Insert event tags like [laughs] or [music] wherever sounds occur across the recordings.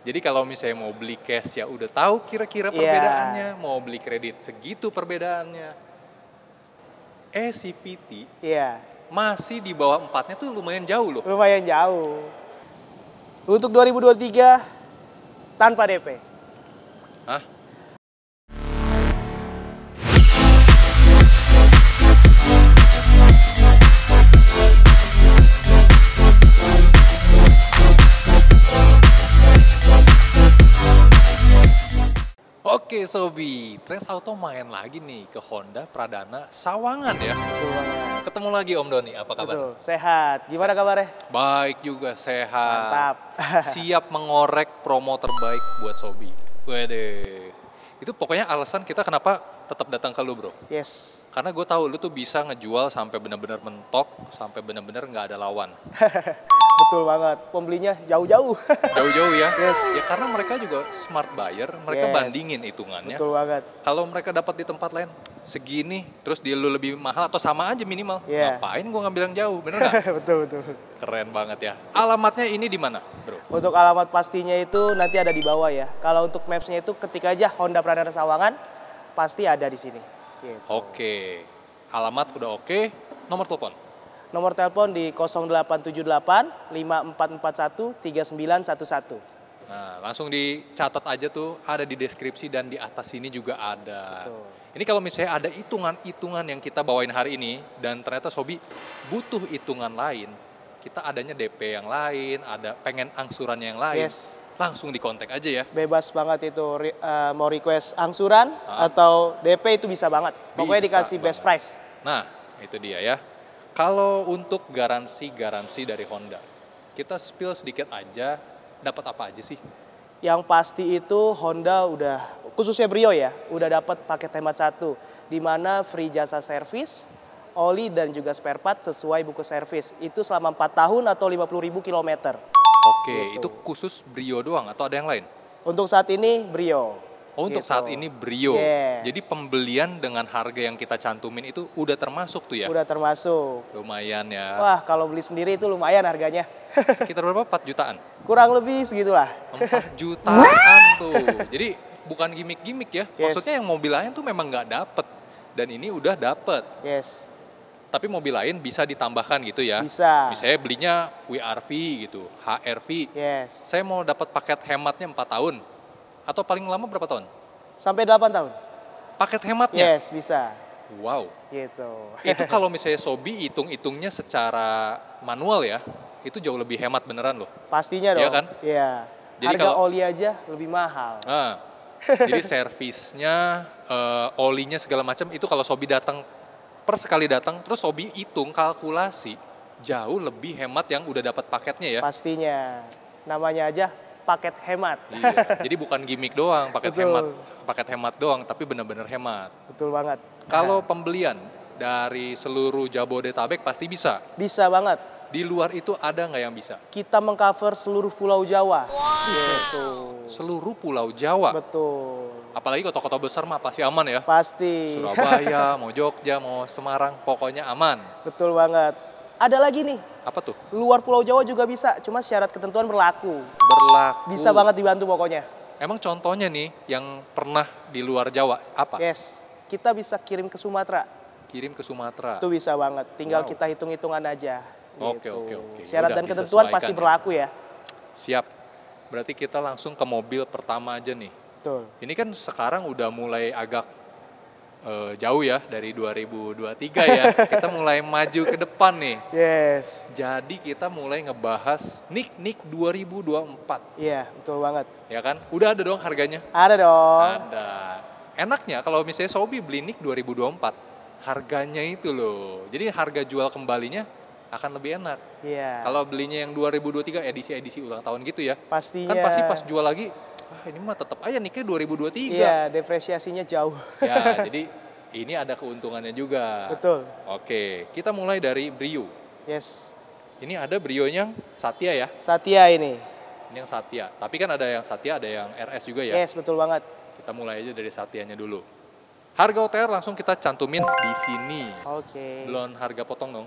Jadi kalau misalnya mau beli cash ya udah tahu kira-kira iya. perbedaannya, yeah. mau beli kredit segitu perbedaannya. ECVT yeah. masih di bawah empatnya tuh lumayan jauh loh. Lumayan jauh. Untuk 2023 tanpa DP. Hah? Oke Sobi, Trans Auto main lagi nih ke Honda Pradana Sawangan ya. Betul. Ketemu lagi Om Doni, apa kabar? Betul, sehat. Gimana sehat. kabarnya? Baik juga, sehat. Mantap. [laughs] Siap mengorek promo terbaik buat Sobi. Wede. Itu pokoknya alasan kita kenapa tetap datang ke lu bro. Yes. Karena gue tahu lu tuh bisa ngejual sampai benar-benar mentok, sampai benar-benar nggak ada lawan. [laughs] Betul banget. Pembelinya jauh-jauh. [laughs] jauh-jauh ya. Yes. Ya karena mereka juga smart buyer, mereka yes. bandingin hitungannya. Betul banget. Kalau mereka dapat di tempat lain segini, terus di lu lebih mahal atau sama aja minimal. Yeah. Ngapain gue ngambil yang jauh, bener nggak? [laughs] betul betul. Keren banget ya. Alamatnya ini di mana, bro? Untuk alamat pastinya itu nanti ada di bawah ya. Kalau untuk mapsnya itu ketik aja Honda Pradana Sawangan pasti ada di sini. Gitu. Oke, alamat udah oke, nomor telepon? Nomor telepon di 0878 5441 3911. Nah, langsung dicatat aja tuh ada di deskripsi dan di atas sini juga ada. Betul. Ini kalau misalnya ada hitungan-hitungan yang kita bawain hari ini dan ternyata Sobi butuh hitungan lain, kita adanya DP yang lain, ada pengen angsuran yang lain, yes. langsung di kontak aja ya. Bebas banget itu uh, mau request angsuran ah. atau DP itu bisa banget. Pokoknya bisa dikasih banget. best price. Nah, itu dia ya. Kalau untuk garansi-garansi dari Honda, kita spill sedikit aja dapat apa aja sih? Yang pasti itu Honda udah khususnya Brio ya, udah dapat paket hemat satu di mana free jasa service, oli dan juga spare part sesuai buku servis. Itu selama 4 tahun atau 50 ribu kilometer. Oke, gitu. itu khusus Brio doang atau ada yang lain? Untuk saat ini Brio. Oh, untuk gitu. saat ini Brio. Yes. Jadi pembelian dengan harga yang kita cantumin itu udah termasuk tuh ya? Udah termasuk. Lumayan ya. Wah, kalau beli sendiri itu lumayan harganya. [laughs] Sekitar berapa? 4 jutaan? Kurang lebih segitulah. 4 [laughs] jutaan tuh. Jadi bukan gimmick-gimmick ya. Yes. Maksudnya yang mobil lain tuh memang nggak dapet. Dan ini udah dapet. Yes tapi mobil lain bisa ditambahkan gitu ya. Bisa. Misalnya belinya WRV gitu, HRV. Yes. Saya mau dapat paket hematnya 4 tahun. Atau paling lama berapa tahun? Sampai 8 tahun. Paket hematnya? Yes, bisa. Wow. Gitu. Itu [laughs] kalau misalnya Sobi hitung-hitungnya secara manual ya, itu jauh lebih hemat beneran loh. Pastinya iya dong. Iya kan? Iya. Jadi Harga kalau, oli aja lebih mahal. Nah, jadi [laughs] servisnya, uh, olinya segala macam itu kalau Sobi datang per sekali datang terus hobi hitung kalkulasi jauh lebih hemat yang udah dapat paketnya ya. Pastinya. Namanya aja paket hemat. Iya. Jadi bukan gimmick doang, paket Betul. hemat, paket hemat doang, tapi benar-benar hemat. Betul banget. Kalau pembelian dari seluruh Jabodetabek pasti bisa. Bisa banget. Di luar itu ada nggak yang bisa? Kita mengcover seluruh Pulau Jawa. Wow. Betul. Seluruh Pulau Jawa. Betul apalagi kota-kota besar mah pasti aman ya. Pasti. Surabaya, [laughs] mau Jogja, mau Semarang, pokoknya aman. Betul banget. Ada lagi nih. Apa tuh? Luar Pulau Jawa juga bisa, cuma syarat ketentuan berlaku. Berlaku. Bisa banget dibantu pokoknya. Emang contohnya nih yang pernah di luar Jawa apa? Yes, kita bisa kirim ke Sumatera. Kirim ke Sumatera. Itu bisa banget. Tinggal wow. kita hitung-hitungan aja. Oke, gitu. oke, oke. Syarat Udah, dan ketentuan pasti ya. berlaku ya. ya. Siap. Berarti kita langsung ke mobil pertama aja nih. Betul. Ini kan sekarang udah mulai agak uh, jauh ya dari 2023 ya. [laughs] kita mulai maju ke depan nih. Yes. Jadi kita mulai ngebahas Nik Nik 2024. Iya, yeah, betul banget. Ya kan? Udah ada dong harganya? Ada dong. Ada. Enaknya kalau misalnya Sobi beli Nik 2024, harganya itu loh. Jadi harga jual kembalinya akan lebih enak. Iya. Yeah. Kalau belinya yang 2023 edisi-edisi ulang tahun gitu ya. Pastinya. Kan pasti pas jual lagi ah ini mah tetap aja nikah 2023. Iya, depresiasinya jauh. ya, [laughs] jadi ini ada keuntungannya juga. Betul. Oke, kita mulai dari Brio. Yes. Ini ada Brio yang Satya ya? Satya ini. Ini yang Satya. Tapi kan ada yang Satya, ada yang RS juga ya? Yes, betul banget. Kita mulai aja dari Satyanya dulu. Harga OTR langsung kita cantumin di sini. Oke. Okay. Belum harga potong dong.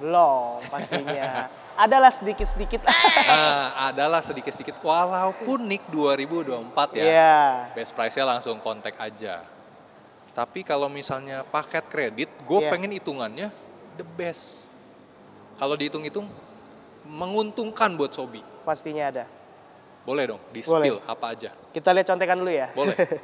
Belum pastinya. adalah sedikit-sedikit. nah, adalah sedikit-sedikit walaupun Nick 2024 ya. Yeah. Best price-nya langsung kontak aja. Tapi kalau misalnya paket kredit, gue yeah. pengen hitungannya the best. Kalau dihitung-hitung, menguntungkan buat Sobi. Pastinya ada. Boleh dong, di spill Boleh. apa aja. Kita lihat contekan dulu ya. Boleh. [laughs]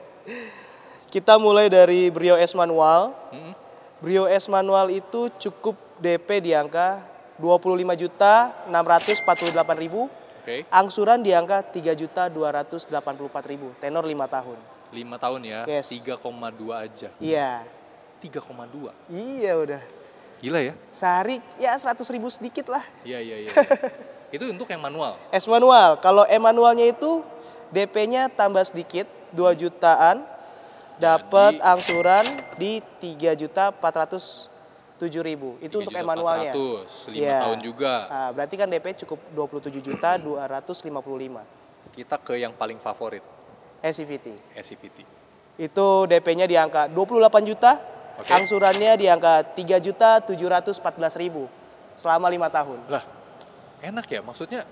Kita mulai dari Brio S Manual. Mm -hmm. Brio S Manual itu cukup DP di angka 25 juta 648 ribu. Oke. Okay. Angsuran di angka 3 juta 284 ribu. Tenor 5 tahun. 5 tahun ya, yes. 3,2 aja. Iya. Yeah. 3,2? Iya udah. Gila ya? Sehari ya 100 ribu sedikit lah. Iya, iya, iya. [laughs] itu untuk yang manual? Es manual. Kalau E manualnya itu DP-nya tambah sedikit, 2 jutaan. Dapat angsuran di 3 juta 400 tujuh ribu itu untuk emanualnya. 400, 5 ya. tahun juga. Nah, berarti kan DP cukup dua puluh tujuh juta dua ratus lima puluh lima. Kita ke yang paling favorit. SCVT. SCVT. Itu DP-nya di angka dua puluh delapan juta, okay. angsurannya di angka tiga juta tujuh ratus empat belas ribu selama lima tahun. Lah, enak ya maksudnya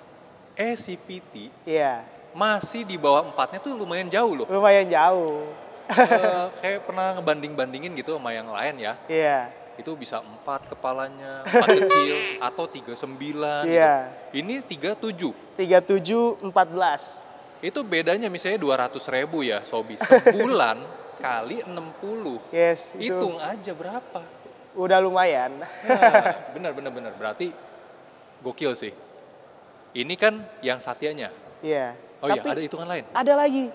SCVT. Iya. Masih di bawah empatnya tuh lumayan jauh loh. Lumayan jauh. uh, kayak pernah ngebanding-bandingin gitu sama yang lain ya. Iya itu bisa empat kepalanya, empat [laughs] kecil atau tiga sembilan. Iya. Gitu. Ini tiga tujuh. Tiga tujuh empat belas. Itu bedanya misalnya dua ratus ribu ya Sobi sebulan [laughs] kali enam puluh. Yes. Itu. Hitung aja berapa. Udah lumayan. ya, bener bener bener berarti gokil sih. Ini kan yang satianya. Iya. Oh iya ada hitungan lain. Ada lagi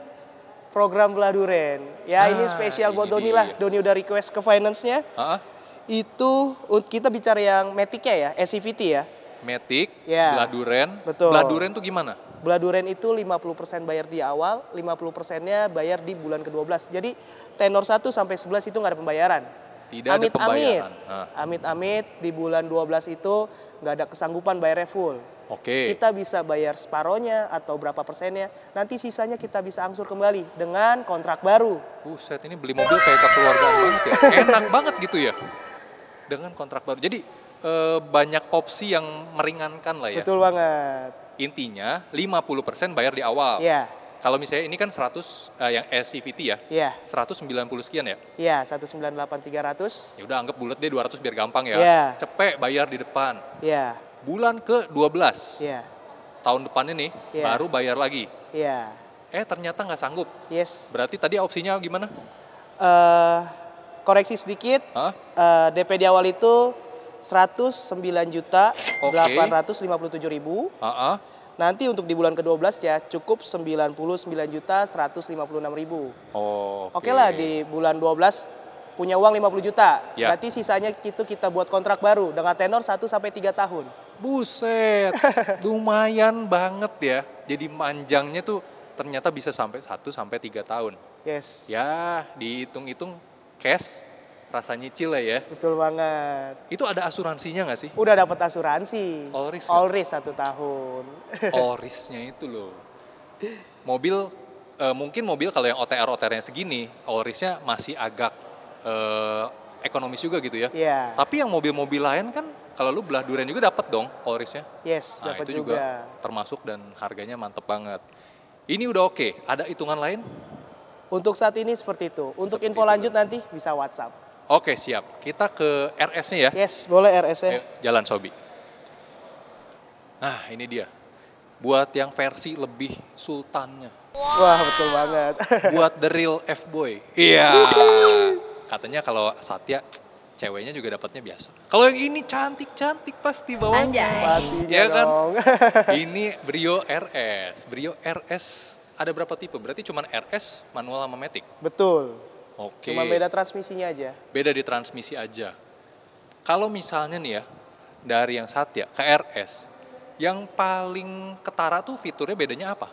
program beladuren. Ya ah, ini spesial buat Doni lah. Doni udah request ke finance-nya. Uh -huh itu kita bicara yang metiknya ya, SCVT ya. Metik, ya. Bladuren. Betul. Bladuren itu gimana? Bladuren itu 50% bayar di awal, 50%-nya bayar di bulan ke-12. Jadi tenor 1 sampai 11 itu nggak ada pembayaran. Tidak amit, ada pembayaran. Amit-amit ah. amit, di bulan 12 itu nggak ada kesanggupan bayarnya full. Oke. Okay. Kita bisa bayar separohnya atau berapa persennya. Nanti sisanya kita bisa angsur kembali dengan kontrak baru. Buset, ini beli mobil kayak keluarga banget ya. Enak banget gitu ya dengan kontrak baru. Jadi e, banyak opsi yang meringankan lah ya. Betul banget. Intinya 50% bayar di awal. Iya. Yeah. Kalau misalnya ini kan 100 uh, eh, yang LCVT ya. Iya. Yeah. 190 sekian ya. Iya, yeah, 198 300. Ya udah anggap bulat deh 200 biar gampang ya. Iya. Yeah. Cepet bayar di depan. Iya. Yeah. Bulan ke-12. Iya. Yeah. Tahun depannya nih yeah. baru bayar lagi. Iya. Yeah. Eh ternyata nggak sanggup. Yes. Berarti tadi opsinya gimana? Eh uh, koreksi sedikit. Huh? Uh, eh, DP di awal itu 109 juta okay. 857 ribu. Uh -uh. Nanti untuk di bulan ke-12 ya cukup 99 juta 156 ribu. Oh, Oke okay lah di bulan 12 punya uang 50 juta. Yeah. Berarti sisanya itu kita buat kontrak baru dengan tenor 1 sampai 3 tahun. Buset, [laughs] lumayan banget ya. Jadi manjangnya tuh ternyata bisa sampai 1 sampai 3 tahun. Yes. Ya, dihitung-hitung cash rasa nyicil ya. Betul banget. Itu ada asuransinya nggak sih? Udah dapat asuransi. All risk. All risk satu tahun. [laughs] All risknya itu loh. Mobil e, mungkin mobil kalau yang OTR otr yang segini, all risknya masih agak e, ekonomis juga gitu ya. Iya. Yeah. Tapi yang mobil-mobil lain kan kalau lu belah durian juga dapat dong all risknya. Yes, nah, dapat juga. juga. Termasuk dan harganya mantep banget. Ini udah oke. Okay. Ada hitungan lain? Untuk saat ini seperti itu. Untuk seperti info itu. lanjut nanti bisa WhatsApp. Oke, siap. Kita ke RS-nya ya. Yes, boleh RS-nya. Jalan Sobi. Nah, ini dia. Buat yang versi lebih sultannya. Wow. Wah, betul banget. [laughs] Buat the real F-boy. Iya. Yeah. Katanya kalau Satya ceweknya juga dapatnya biasa. Kalau yang ini cantik-cantik pasti bawa. Pastinya ya kan? [laughs] ini Brio RS. Brio RS ada berapa tipe? Berarti cuma RS, manual sama matic? Betul. Oke. Cuma beda transmisinya aja. Beda di transmisi aja. Kalau misalnya nih ya, dari yang Satya ke RS, yang paling ketara tuh fiturnya bedanya apa?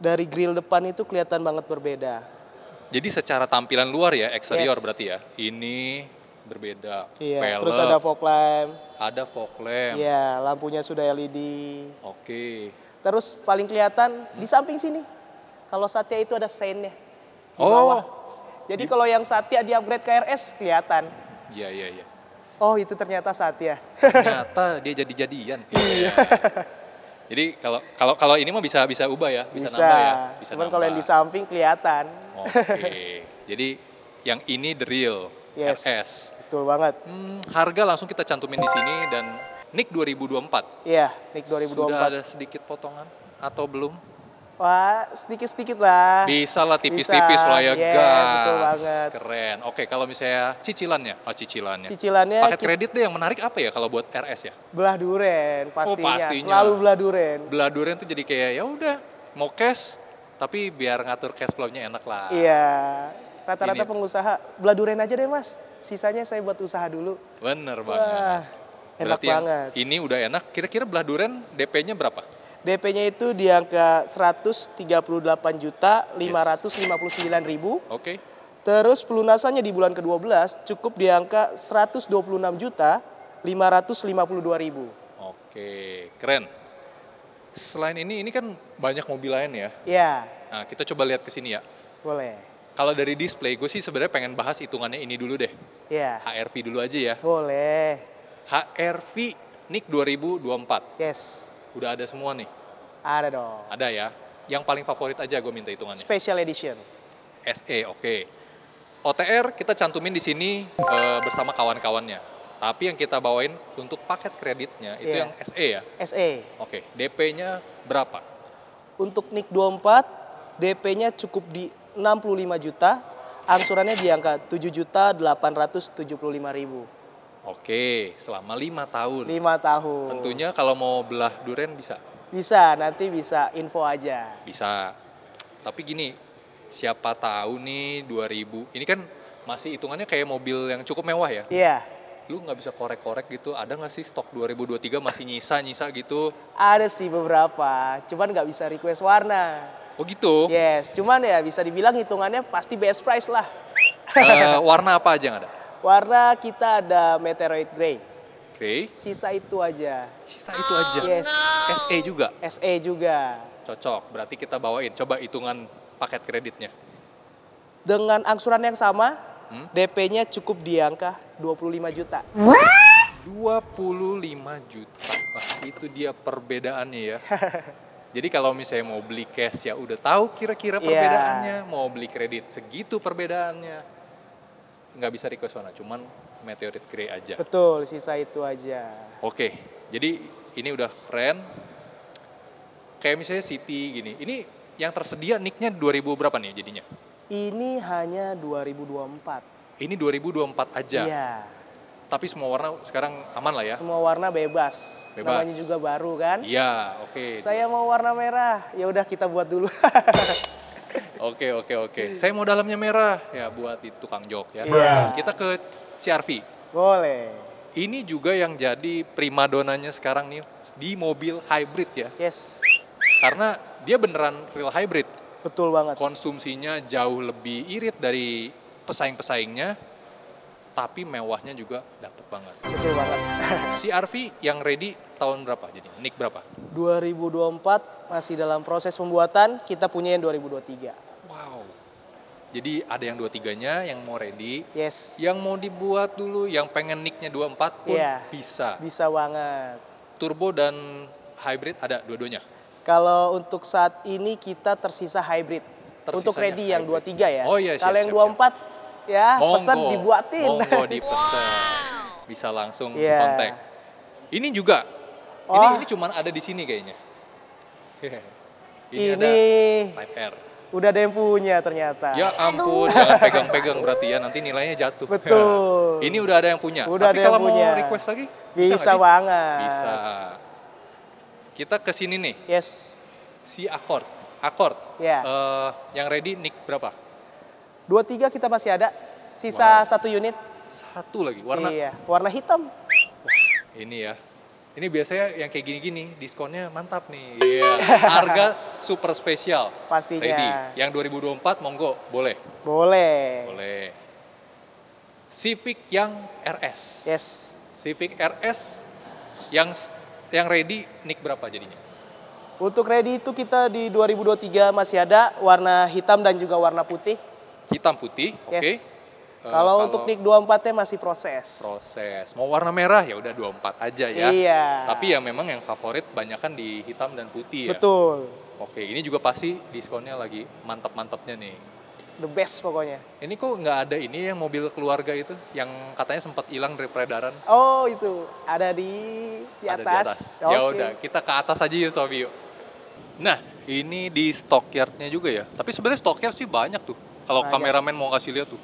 Dari grill depan itu kelihatan banget berbeda. Jadi secara tampilan luar ya, eksterior yes. berarti ya. Ini berbeda. Iya, Pelek, terus ada fog lamp. Ada fog lamp. Iya, lampunya sudah LED. Oke. Terus paling kelihatan di samping sini. Kalau Satya itu ada seinnya di oh. bawah. Jadi kalau yang Satya di upgrade KRS kelihatan. Iya, iya, iya. Oh, itu ternyata Satya. Ternyata dia jadi-jadian. [laughs] Iya. Jadi kalau kalau kalau ini mah bisa bisa ubah ya, bisa, bisa. nambah ya. Bisa Cuman kalau yang di samping kelihatan. Oke. Okay. [laughs] Jadi yang ini the real yes, RS. Betul banget. Hmm, harga langsung kita cantumin di sini dan Nick 2024. Iya, Nick 2024. Sudah ada sedikit potongan atau belum? Wah, sedikit-sedikit lah. Bisa lah tipis-tipis lah ya, yeah, gas. Betul banget. Keren. Oke, kalau misalnya cicilannya, oh cicilannya. Cicilannya. Paket kita... kredit deh yang menarik apa ya kalau buat RS ya? Belah duren oh, pastinya. Oh, pastinya. Selalu belah duren. Belah duren tuh jadi kayak ya udah mau cash tapi biar ngatur cash flow-nya enak lah. Iya. Rata-rata pengusaha belah duren aja deh, Mas. Sisanya saya buat usaha dulu. Bener banget. Wah enak Berarti banget. Ini udah enak. Kira-kira belah duren DP-nya berapa? DP-nya itu di angka 138 juta 559 ribu. Oke. Okay. Terus pelunasannya di bulan ke-12 cukup di angka 126 juta 552 ribu. Oke, keren. Selain ini, ini kan banyak mobil lain ya? Iya. Nah, kita coba lihat ke sini ya. Boleh. Kalau dari display, gue sih sebenarnya pengen bahas hitungannya ini dulu deh. Iya. HRV dulu aja ya. Boleh. HRV NIK 2024. Yes. Udah ada semua nih. Ada dong. Ada ya. Yang paling favorit aja gue minta hitungannya. Special edition. SE, oke. Okay. OTR kita cantumin di sini e, bersama kawan-kawannya. Tapi yang kita bawain untuk paket kreditnya itu yeah. yang SE ya? SE. Oke, okay. DP-nya berapa? Untuk NIK 24, DP-nya cukup di 65 juta, angsurannya di angka 7 juta 875 ribu. Oke, selama lima tahun. Lima tahun. Tentunya kalau mau belah durian bisa. Bisa, nanti bisa info aja. Bisa. Tapi gini, siapa tahu nih 2000. Ini kan masih hitungannya kayak mobil yang cukup mewah ya. Iya. Lu nggak bisa korek-korek gitu. Ada nggak sih stok 2023 masih nyisa-nyisa gitu? Ada sih beberapa. Cuman nggak bisa request warna. Oh gitu. Yes, cuman ya bisa dibilang hitungannya pasti best price lah. Uh, warna apa aja yang ada? Warna kita ada meteorite gray. Gray. Sisa itu aja. Sisa itu aja. Yes. No. SE juga. SE juga. Cocok. Berarti kita bawain. Coba hitungan paket kreditnya. Dengan angsuran yang sama, hmm? DP-nya cukup di angka 25 juta. What? 25 juta. Wah, itu dia perbedaannya ya. [laughs] Jadi kalau misalnya mau beli cash ya udah tahu kira-kira perbedaannya, yeah. mau beli kredit segitu perbedaannya nggak bisa request warna, cuman meteorit grey aja. Betul, sisa itu aja. Oke, jadi ini udah keren. Kayak misalnya City gini, ini yang tersedia nicknya 2000 berapa nih jadinya? Ini hanya 2024. Ini 2024 aja? Iya. Tapi semua warna sekarang aman lah ya? Semua warna bebas. Bebas. Namanya juga baru kan? Iya, oke. Okay. Saya mau warna merah. Ya udah kita buat dulu. [laughs] Oke oke oke. Saya mau dalamnya merah ya buat di tukang jok ya. Yeah. Kita ke CRV. Boleh. Ini juga yang jadi primadonanya sekarang nih di mobil hybrid ya. Yes. Karena dia beneran real hybrid. Betul banget. Konsumsinya jauh lebih irit dari pesaing-pesaingnya tapi mewahnya juga dapet banget. Betul banget. [laughs] si Arfi yang ready tahun berapa jadi? Nick berapa? 2024 masih dalam proses pembuatan, kita punya yang 2023. Wow. Jadi ada yang 23-nya yang mau ready. Yes. Yang mau dibuat dulu, yang pengen nicknya 24 pun yeah, bisa. Bisa banget. Turbo dan hybrid ada dua-duanya? Kalau untuk saat ini kita tersisa hybrid. Tersisanya untuk ready hybrid. yang 23 ya. Oh iya, Kalau yang siap, 24 ya pesan dibuatin. Monggo dipesan. [laughs] Wow. Bisa langsung yeah. kontak. Ini juga. Oh. Ini ini cuman ada di sini kayaknya. ini, [laughs] ini ada Type R. Udah ada yang punya ternyata. Ya ampun, jangan pegang-pegang berarti ya nanti nilainya jatuh. Betul. [laughs] ini udah ada yang punya. Udah Tapi ada kalau yang punya. mau request lagi bisa, bisa banget. Bisa. Kita ke sini nih. Yes. Si akord, akord. Ya. Yeah. Uh, yang ready nick berapa? dua tiga kita masih ada. Sisa wow. satu unit. Satu lagi, warna? Iya, warna hitam. Wah, ini ya. Ini biasanya yang kayak gini-gini, diskonnya mantap nih. Yeah. Harga [laughs] super spesial. Pastinya. Ready. Yang 2024 monggo, boleh. Boleh. Boleh. Civic yang RS. Yes. Civic RS yang yang ready nik berapa jadinya? Untuk ready itu kita di 2023 masih ada warna hitam dan juga warna putih. Hitam putih, yes. oke. Okay. Eh, kalau, untuk NIK 24 nya masih proses. Proses. Mau warna merah ya udah 24 aja ya. Iya. Tapi ya memang yang favorit banyak kan di hitam dan putih ya. Betul. Oke, ini juga pasti diskonnya lagi mantap-mantapnya nih. The best pokoknya. Ini kok nggak ada ini yang mobil keluarga itu yang katanya sempat hilang dari peredaran? Oh itu ada di di atas. Ada atas. atas. Ya udah kita ke atas aja yuk Sobio. Nah ini di stockyardnya juga ya. Tapi sebenarnya stockyard sih banyak tuh kalau nah, iya. kameramen mau kasih lihat tuh.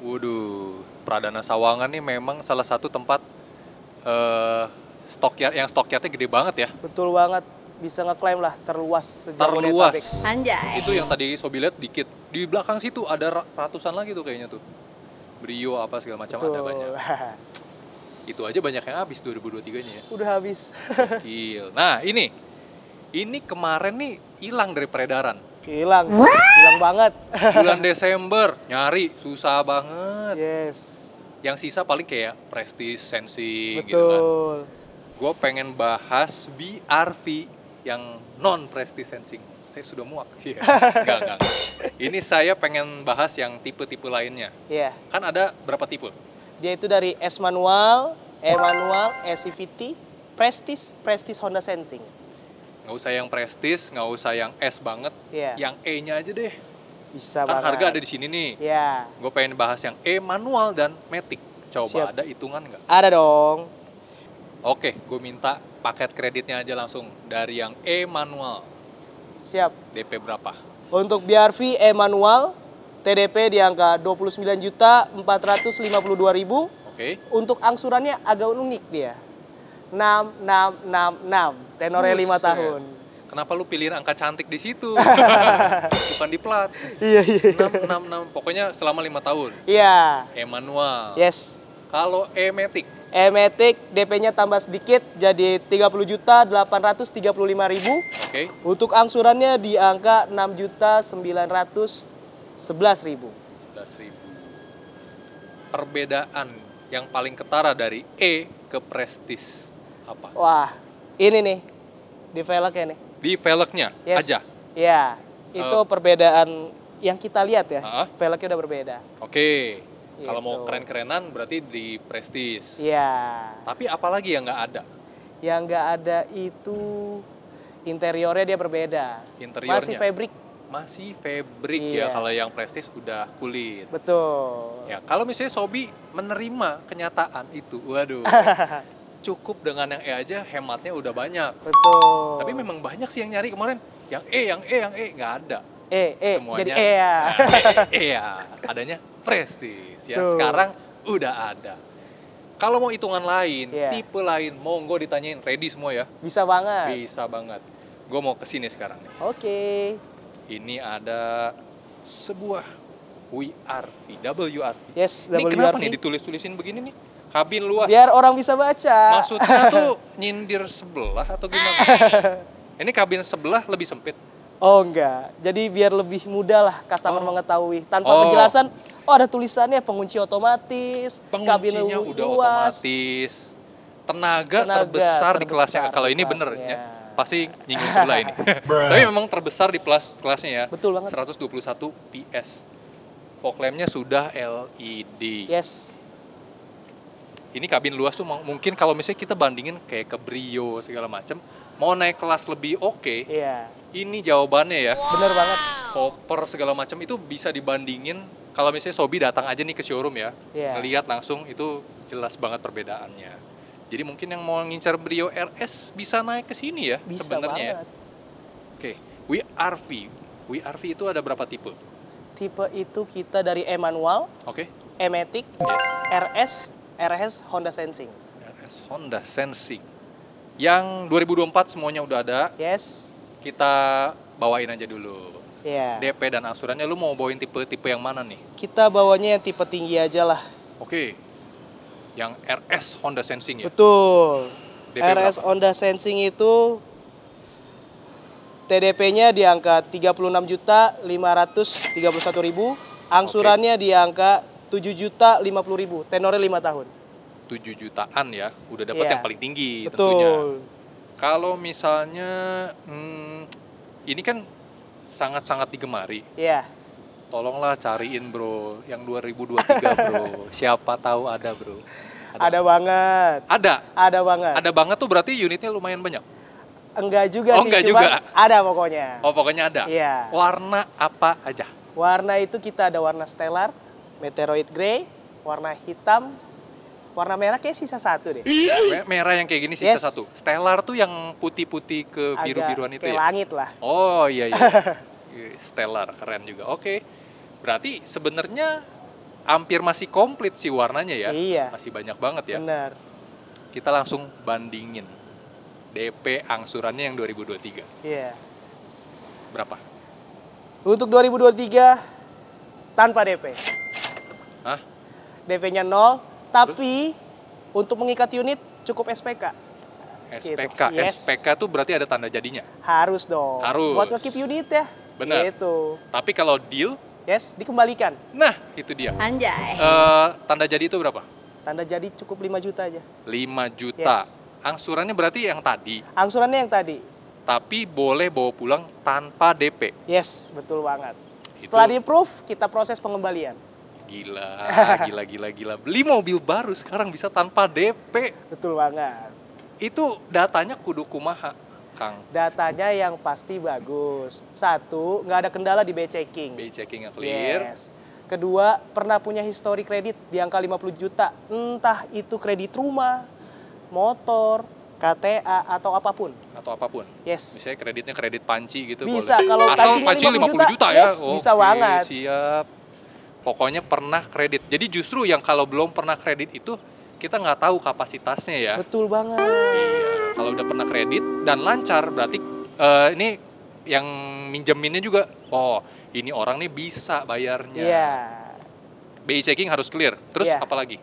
Waduh, Pradana Sawangan nih memang salah satu tempat uh, eh, stok ya-, yang stok gede banget ya. Betul banget, bisa ngeklaim lah terluas sejauh Terluas. Anjay. Itu yang tadi Sobi lihat dikit. Di belakang situ ada ratusan lagi tuh kayaknya tuh. Brio apa segala macam Betul. ada banyak. [laughs] Itu aja banyak yang habis 2023-nya ya. Udah habis. Gil. [laughs] Nah, ini ini kemarin nih hilang dari peredaran Hilang. Hilang banget. [laughs] Bulan Desember nyari susah banget. Yes. Yang sisa paling kayak Prestis sensing Betul. gitu kan. Gue pengen bahas BRV yang non Prestis sensing. Saya sudah muak sih. Yeah. Ya. [laughs] enggak, enggak. Ini saya pengen bahas yang tipe-tipe lainnya. Iya. Yeah. Kan ada berapa tipe? Dia itu dari S manual, E manual, E CVT, Prestis Prestis Honda Sensing nggak usah yang prestis nggak usah yang S banget yeah. yang E nya aja deh bisa kan banget. harga ada di sini nih yeah. gue pengen bahas yang E manual dan matic coba Siap. ada hitungan nggak ada dong oke gue minta paket kreditnya aja langsung dari yang E manual Siap. DP berapa? Untuk BRV E manual TDP di angka sembilan juta dua ribu. Oke. Okay. Untuk angsurannya agak unik dia. 6666. Tenornya 5 tahun. Kenapa lu pilih angka cantik di situ? [laughs] Bukan di plat. Iya, iya. 666. Iya. Pokoknya selama 5 tahun. Iya. E manual. Yes. Kalau Emetik. Emetik DP-nya tambah sedikit jadi 30 juta 835 ribu. Oke. Okay. Untuk angsurannya di angka 6 juta 911 ribu. 11 ribu. Perbedaan yang paling ketara dari E ke Prestige apa? Wah, ini nih di velgnya nih. Di velgnya yes. aja. Iya, itu uh, perbedaan yang kita lihat ya. Uh, velgnya udah berbeda. Oke. Okay. Kalau mau gitu. keren-kerenan berarti di prestis. Iya. Tapi apalagi yang nggak ada? Yang nggak ada itu interiornya dia berbeda. Interiornya. Masih fabric masih fabric ya, iya. ya kalau yang prestis udah kulit. Betul. Ya, kalau misalnya Sobi menerima kenyataan itu, waduh. [laughs] cukup dengan yang E aja hematnya udah banyak. Betul. Tapi memang banyak sih yang nyari kemarin. Yang E, yang E, yang E nggak ada. E, E, Semuanya, jadi E ya. e, e ya, adanya prestis. Ya Tuh. sekarang udah ada. Kalau mau hitungan lain, yeah. tipe lain, monggo ditanyain. Ready semua ya? Bisa banget. Bisa banget. Gue mau kesini sekarang nih. Oke. Okay. Ini ada sebuah WRV, WRV. Yes, WRV. Ini kenapa nih ditulis-tulisin begini nih? Kabin luas. Biar orang bisa baca. Maksudnya [laughs] tuh nyindir sebelah atau gimana? Ini kabin sebelah lebih sempit. Oh enggak, jadi biar lebih mudah lah customer oh. mengetahui. Tanpa oh. penjelasan, oh ada tulisannya pengunci otomatis, kabin luas. udah otomatis. Tenaga, tenaga terbesar, terbesar di kelasnya. Kalau ini bener ya. Pasti nyinggung sebelah ini. [laughs] [laughs] Tapi memang terbesar di plus, kelasnya ya. Betul banget. 121 PS. Fog sudah LED. Yes ini kabin luas tuh mungkin kalau misalnya kita bandingin kayak ke Brio segala macam, mau naik kelas lebih oke. Okay, iya. Ini jawabannya ya. Wow. Bener banget. Koper segala macam itu bisa dibandingin kalau misalnya Sobi datang aja nih ke showroom ya, yeah. ngelihat langsung itu jelas banget perbedaannya. Jadi mungkin yang mau ngincar Brio RS bisa naik ke sini ya sebenarnya. ya. Oke, okay. WRV. WRV itu ada berapa tipe? Tipe itu kita dari E manual, oke. Okay. E yes. RS, RS Honda Sensing. RS Honda Sensing. Yang 2024 semuanya udah ada. Yes. Kita bawain aja dulu. Iya. Yeah. DP dan asurannya lu mau bawain tipe-tipe yang mana nih? Kita bawanya yang tipe tinggi aja lah. Oke. Okay. Yang RS Honda Sensing ya? Betul. DP RS berapa? Honda Sensing itu TDP-nya di angka 36.531.000, angsurannya okay. di angka 7 juta 50 ribu, tenornya 5 tahun. 7 jutaan ya, udah dapat yeah. yang paling tinggi Betul. tentunya. Kalau misalnya hmm, ini kan sangat-sangat digemari. Iya. Yeah. Tolonglah cariin bro, yang 2023 bro. [laughs] Siapa tahu ada bro. Ada, ada banget. Ada. Ada banget. Ada banget tuh berarti unitnya lumayan banyak. Enggak juga oh, sih, enggak cuman juga. ada pokoknya. Oh, pokoknya ada. Iya. Yeah. Warna apa aja? Warna itu kita ada warna stellar, meteoroid Grey, warna hitam, warna merah kayak sisa satu deh. Merah yang kayak gini sisa yes. satu. Stellar tuh yang putih-putih ke biru-biruan itu kayak ya. langit lah. Oh iya iya. [laughs] iya stellar keren juga. Oke. Okay. Berarti sebenarnya hampir masih komplit sih warnanya ya. Iya. Masih banyak banget ya. Benar. Kita langsung bandingin. DP angsurannya yang 2023. Iya. Berapa? Untuk 2023 tanpa DP. DP-nya nol, tapi Terus? untuk mengikat unit cukup SPK. SPK, gitu. yes. SPK tuh berarti ada tanda jadinya. Harus dong. Harus. Buat ngekip unit ya. Benar. Gitu. Tapi kalau deal, yes, dikembalikan. Nah, itu dia. Anjay. Uh, tanda jadi itu berapa? Tanda jadi cukup 5 juta aja. 5 juta. Yes. Angsurannya berarti yang tadi. Angsurannya yang tadi. Tapi boleh bawa pulang tanpa DP. Yes, betul banget. Setelah di proof kita proses pengembalian. Gila, gila, gila, gila. Beli mobil baru sekarang bisa tanpa DP. Betul banget. Itu datanya kudu kumaha, Kang? Datanya yang pasti bagus. Satu, nggak ada kendala di B-checking. B-checking yang clear. Yes. Kedua, pernah punya histori kredit di angka 50 juta. Entah itu kredit rumah, motor, KTA atau apapun. Atau apapun. Yes. Misalnya kreditnya kredit panci gitu. Bisa boleh. kalau asal panci 50, 50 juta, ya. Yes, oh, bisa banget. Siap pokoknya pernah kredit. Jadi justru yang kalau belum pernah kredit itu kita nggak tahu kapasitasnya ya. Betul banget. Iya. Kalau udah pernah kredit dan lancar berarti uh, ini yang minjeminnya juga oh ini orang nih bisa bayarnya. Iya. Yeah. BI checking harus clear. Terus yeah. apalagi?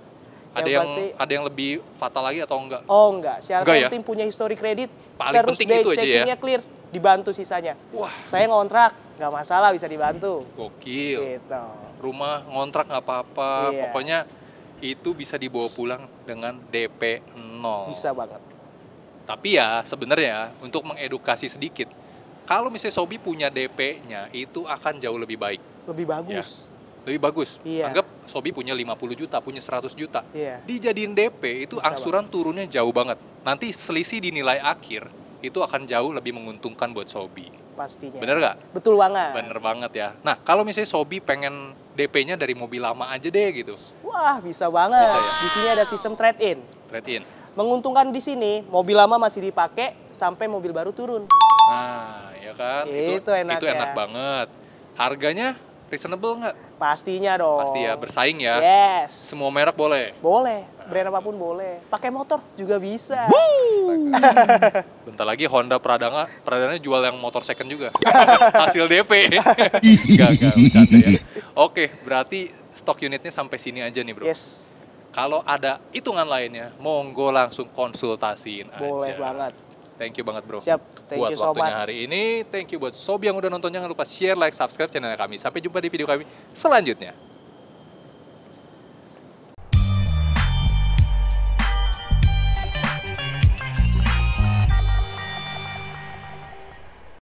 Ada yang, yang pasti, ada yang lebih fatal lagi atau enggak? Oh enggak, Siapa enggak ya? tim punya histori kredit. Paling terus penting BI itu aja ya. clear dibantu sisanya. Wah. Saya ngontrak, nggak masalah bisa dibantu. Gokil. Gitu. Rumah ngontrak nggak apa-apa, iya. pokoknya itu bisa dibawa pulang dengan DP 0. Bisa banget. Tapi ya sebenarnya untuk mengedukasi sedikit, kalau misalnya Sobi punya DP-nya itu akan jauh lebih baik. Lebih bagus. Ya. Lebih bagus. Iya. Anggap Sobi punya 50 juta, punya 100 juta. Iya. Dijadiin DP itu Bisa angsuran banget. turunnya jauh banget. Nanti selisih di nilai akhir itu akan jauh lebih menguntungkan buat Sobi. Pastinya. Bener gak? Betul banget. Bener banget ya. Nah, kalau misalnya Sobi pengen DP-nya dari mobil lama aja deh gitu. Wah, bisa banget. Bisa, ya? Di sini ada sistem trade-in. Trade-in. Menguntungkan di sini, mobil lama masih dipakai sampai mobil baru turun. Nah, ya kan? Itu, itu enak Itu enak ya. banget. Harganya reasonable nggak? Pastinya dong. Pasti ya, bersaing ya. Yes. Semua merek boleh? Boleh brand apapun boleh. Pakai motor juga bisa. Bentar lagi Honda Pradana, Pradana jual yang motor second juga. [laughs] Hasil DP. [laughs] ya. Oke, berarti stok unitnya sampai sini aja nih, Bro. Yes. Kalau ada hitungan lainnya, monggo langsung konsultasiin aja. Boleh banget. Thank you banget bro. Siap. Thank buat you so waktunya much. hari ini. Thank you buat Sob yang udah nonton. Jangan lupa share, like, subscribe channel kami. Sampai jumpa di video kami selanjutnya.